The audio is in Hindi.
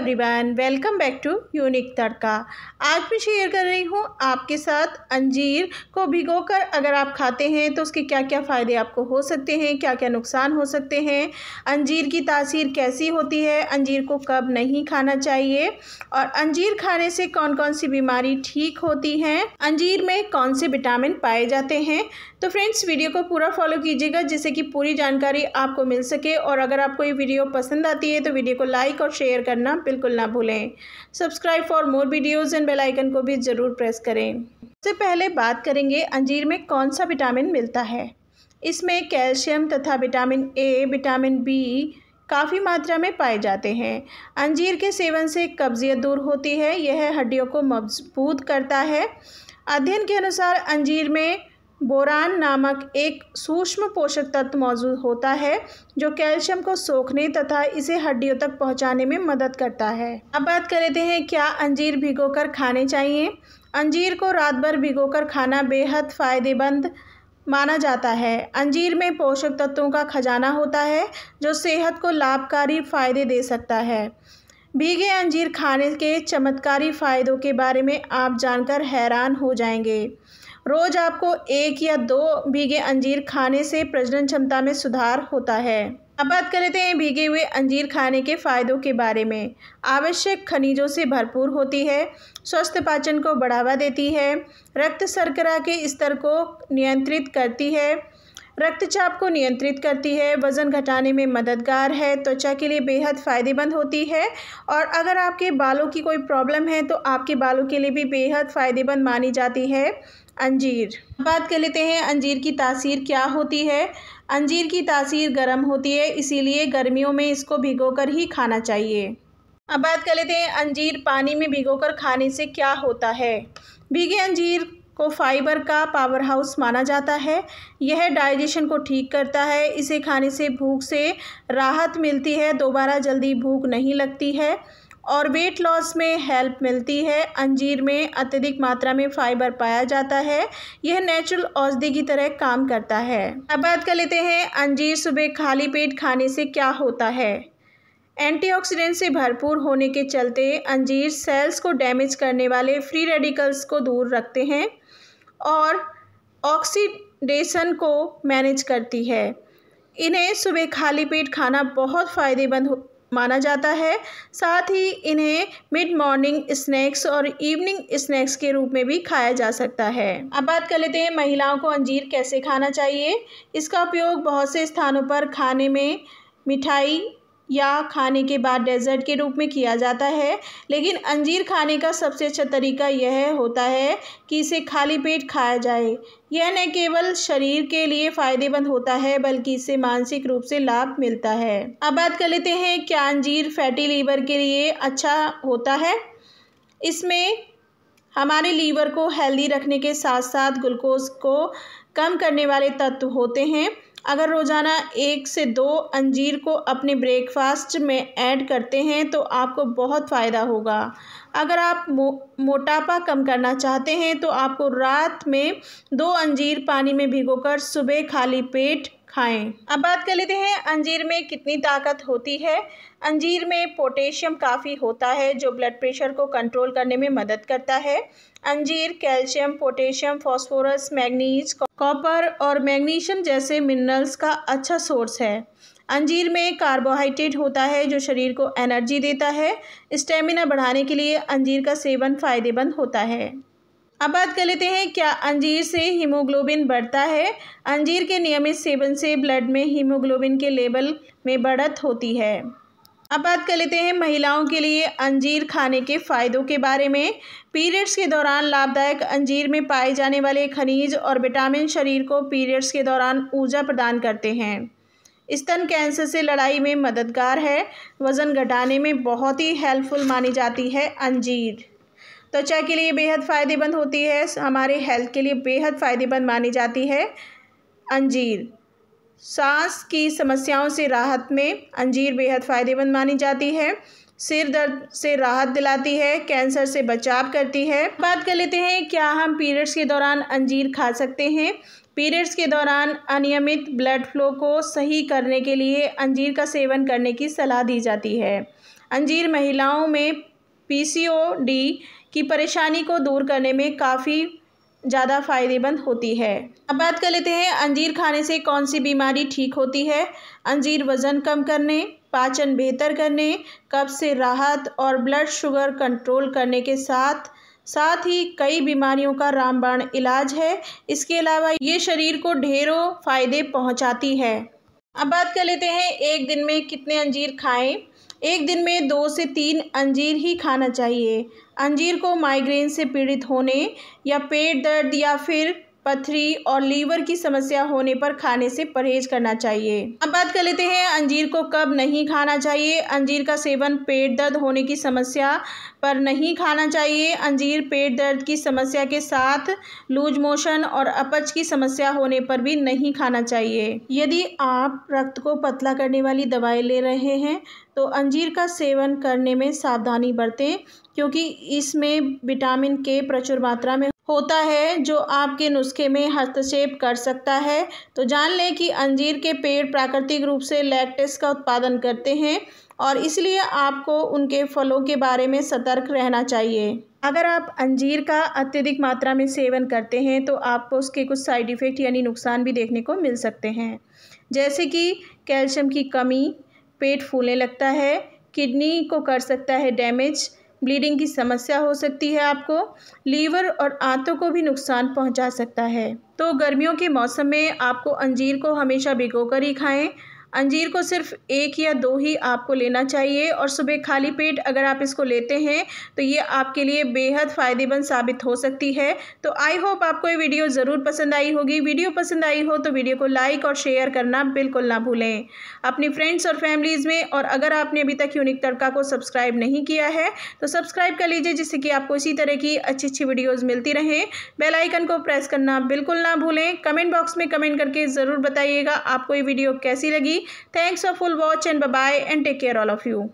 Everyone welcome back to unique Tadka आज मैं शेयर कर रही हूँ आपके साथ अंजीर को भिगोकर अगर आप खाते हैं तो उसके क्या क्या फ़ायदे आपको हो सकते हैं क्या क्या नुकसान हो सकते हैं अंजीर की तासीर कैसी होती है अंजीर को कब नहीं खाना चाहिए और अंजीर खाने से कौन कौन सी बीमारी ठीक होती हैं अंजीर में कौन से विटामिन पाए जाते हैं तो फ्रेंड्स वीडियो को पूरा फॉलो कीजिएगा जिससे कि पूरी जानकारी आपको मिल सके और अगर आपको ये वीडियो पसंद आती है तो वीडियो को लाइक और शेयर करना बिल्कुल ना भूलें subscribe for more videos and bell icon को भी ज़रूर प्रेस करें सबसे पहले बात करेंगे अंजीर में कौन सा विटामिन मिलता है इसमें कैल्शियम तथा विटामिन ए विटामिन बी काफ़ी मात्रा में पाए जाते हैं अंजीर के सेवन से कब्जियत दूर होती है यह हड्डियों को मजबूत करता है अध्ययन के अनुसार अंजीर में बोरान नामक एक सूक्ष्म पोषक तत्व मौजूद होता है जो कैल्शियम को सोखने तथा इसे हड्डियों तक पहुंचाने में मदद करता है अब बात कर लेते हैं क्या अंजीर भिगोकर खाने चाहिए अंजीर को रात भर भिगोकर खाना बेहद फ़ायदेमंद माना जाता है अंजीर में पोषक तत्वों का खजाना होता है जो सेहत को लाभकारी फ़ायदे दे सकता है भीगे अंजीर खाने के चमत्कारी फ़ायदों के बारे में आप जानकर हैरान हो जाएंगे रोज़ आपको एक या दो भीगे अंजीर खाने से प्रजनन क्षमता में सुधार होता है अब बात कर लेते हैं भीगे हुए अंजीर खाने के फ़ायदों के बारे में आवश्यक खनिजों से भरपूर होती है स्वस्थ पाचन को बढ़ावा देती है रक्त शर्करा के स्तर को नियंत्रित करती है रक्तचाप को नियंत्रित करती है वज़न घटाने में मददगार है त्वचा के लिए बेहद फ़ायदेमंद होती है और अगर आपके बालों की कोई प्रॉब्लम है तो आपके बालों के लिए भी बेहद फ़ायदेमंद मानी जाती है अंजीर बात कर लेते हैं अंजीर की तासीर क्या होती है अंजीर की तासीर गर्म होती है इसीलिए गर्मियों में इसको भिगो ही खाना चाहिए अब बात कर लेते हैं अंजीर पानी में भिगोकर खाने से क्या होता है भीगे अंजीर को फाइबर का पावर हाउस माना जाता है यह डाइजेशन को ठीक करता है इसे खाने से भूख से राहत मिलती है दोबारा जल्दी भूख नहीं लगती है और वेट लॉस में हेल्प मिलती है अंजीर में अत्यधिक मात्रा में फाइबर पाया जाता है यह नेचुरल औषधि की तरह काम करता है अब बात कर लेते हैं अंजीर सुबह खाली पेट खाने से क्या होता है एंटीऑक्सीडेंट से भरपूर होने के चलते अंजीर सेल्स को डैमेज करने वाले फ्री रेडिकल्स को दूर रखते हैं और ऑक्सीडेशन को मैनेज करती है इन्हें सुबह खाली पेट खाना बहुत फ़ायदेमंद माना जाता है साथ ही इन्हें मिड मॉर्निंग स्नैक्स और इवनिंग स्नैक्स के रूप में भी खाया जा सकता है अब बात कर लेते हैं महिलाओं को अंजीर कैसे खाना चाहिए इसका उपयोग बहुत से स्थानों पर खाने में मिठाई या खाने के बाद डेजर्ट के रूप में किया जाता है लेकिन अंजीर खाने का सबसे अच्छा तरीका यह होता है कि इसे खाली पेट खाया जाए यह न केवल शरीर के लिए फ़ायदेमंद होता है बल्कि इससे मानसिक रूप से लाभ मिलता है अब बात कर लेते हैं क्या अंजीर फैटी लीवर के लिए अच्छा होता है इसमें हमारे लीवर को हेल्दी रखने के साथ साथ ग्लूकोज को कम करने वाले तत्व होते हैं अगर रोज़ाना एक से दो अंजीर को अपने ब्रेकफास्ट में ऐड करते हैं तो आपको बहुत फ़ायदा होगा अगर आप मो, मोटापा कम करना चाहते हैं तो आपको रात में दो अंजीर पानी में भिगोकर सुबह खाली पेट खाएं अब बात कर लेते हैं अंजीर में कितनी ताकत होती है अंजीर में पोटेशियम काफ़ी होता है जो ब्लड प्रेशर को कंट्रोल करने में मदद करता है अंजीर calcium potassium phosphorus manganese copper और मैग्नीशियम जैसे मिनरल्स का अच्छा सोर्स है अंजीर में कार्बोहाइड्रेट होता है जो शरीर को एनर्जी देता है स्टेमिना बढ़ाने के लिए अंजीर का सेवन फ़ायदेमंद होता है अब बात कर लेते हैं क्या अंजीर से हीमोग्लोबिन बढ़ता है अंजीर के नियमित सेवन से ब्लड में हीमोग्लोबिन के लेवल में बढ़त होती है अब बात कर लेते हैं महिलाओं के लिए अंजीर खाने के फ़ायदों के बारे में पीरियड्स के दौरान लाभदायक अंजीर में पाए जाने वाले खनिज और विटामिन शरीर को पीरियड्स के दौरान ऊर्जा प्रदान करते हैं स्तन कैंसर से लड़ाई में मददगार है वज़न घटाने में बहुत ही हेल्पफुल मानी जाती है अंजीर त्वचा के लिए बेहद फ़ायदेमंद होती है हमारे हेल्थ के लिए बेहद फ़ायदेमंद मानी जाती है अंजीर सांस की समस्याओं से राहत में अंजीर बेहद फ़ायदेमंद मानी जाती है सिर दर्द से राहत दिलाती है कैंसर से बचाव करती है बात कर लेते हैं क्या हम पीरियड्स के दौरान अंजीर खा सकते हैं पीरियड्स के दौरान अनियमित ब्लड फ्लो को सही करने के लिए अंजीर का सेवन करने की सलाह दी जाती है अंजीर महिलाओं में पीसीओडी की परेशानी को दूर करने में काफ़ी ज़्यादा फायदेमंद होती है अब बात कर लेते हैं अंजीर खाने से कौन सी बीमारी ठीक होती है अंजीर वज़न कम करने पाचन बेहतर करने कब्ज से राहत और ब्लड शुगर कंट्रोल करने के साथ साथ ही कई बीमारियों का रामबाण इलाज है इसके अलावा ये शरीर को ढेरों फायदे पहुंचाती है अब बात कर लेते हैं एक दिन में कितने अंजीर खाएं एक दिन में दो से तीन अंजीर ही खाना चाहिए अंजीर को माइग्रेन से पीड़ित होने या पेट दर्द या फिर पथरी और लीवर की समस्या होने पर खाने से परहेज करना चाहिए अब बात कर लेते हैं अंजीर को कब नहीं खाना चाहिए अंजीर का सेवन पेट दर्द होने की समस्या पर नहीं खाना चाहिए अंजीर पेट दर्द की समस्या के साथ लूज मोशन और अपच की समस्या होने पर भी नहीं खाना चाहिए यदि आप रक्त को पतला करने वाली दवाई ले रहे हैं तो अंजीर का सेवन करने में सावधानी बरतें क्योंकि इसमें विटामिन के प्रचुर मात्रा में होता है जो आपके नुस्खे में हस्तक्षेप कर सकता है तो जान लें कि अंजीर के पेड़ प्राकृतिक रूप से लैक्टिस का उत्पादन करते हैं और इसलिए आपको उनके फलों के बारे में सतर्क रहना चाहिए अगर आप अंजीर का अत्यधिक मात्रा में सेवन करते हैं तो आपको उसके कुछ साइड इफ़ेक्ट यानी नुकसान भी देखने को मिल सकते हैं जैसे कि कैल्शियम की कमी पेट फूलने लगता है किडनी को कर सकता है डैमेज ब्लीडिंग की समस्या हो सकती है आपको लीवर और आंतों को भी नुकसान पहुंचा सकता है तो गर्मियों के मौसम में आपको अंजीर को हमेशा भिगोकर ही खाएं अंजीर को सिर्फ एक या दो ही आपको लेना चाहिए और सुबह खाली पेट अगर आप इसको लेते हैं तो ये आपके लिए बेहद फ़ायदेमंद साबित हो सकती है तो आई होप आपको ये वीडियो ज़रूर पसंद आई होगी वीडियो पसंद आई हो तो वीडियो को लाइक और शेयर करना बिल्कुल ना भूलें अपनी फ्रेंड्स और फैमिलीज़ में और अगर आपने अभी तक यूनिक तड़का को सब्सक्राइब नहीं किया है तो सब्सक्राइब कर लीजिए जिससे कि आपको इसी तरह की अच्छी अच्छी वीडियोज़ मिलती रहें बेलाइकन को प्रेस करना बिल्कुल ना भूलें कमेंट बॉक्स में कमेंट करके ज़रूर बताइएगा आपको ये वीडियो कैसी लगी Thanks for full watch and bye bye and take care all of you.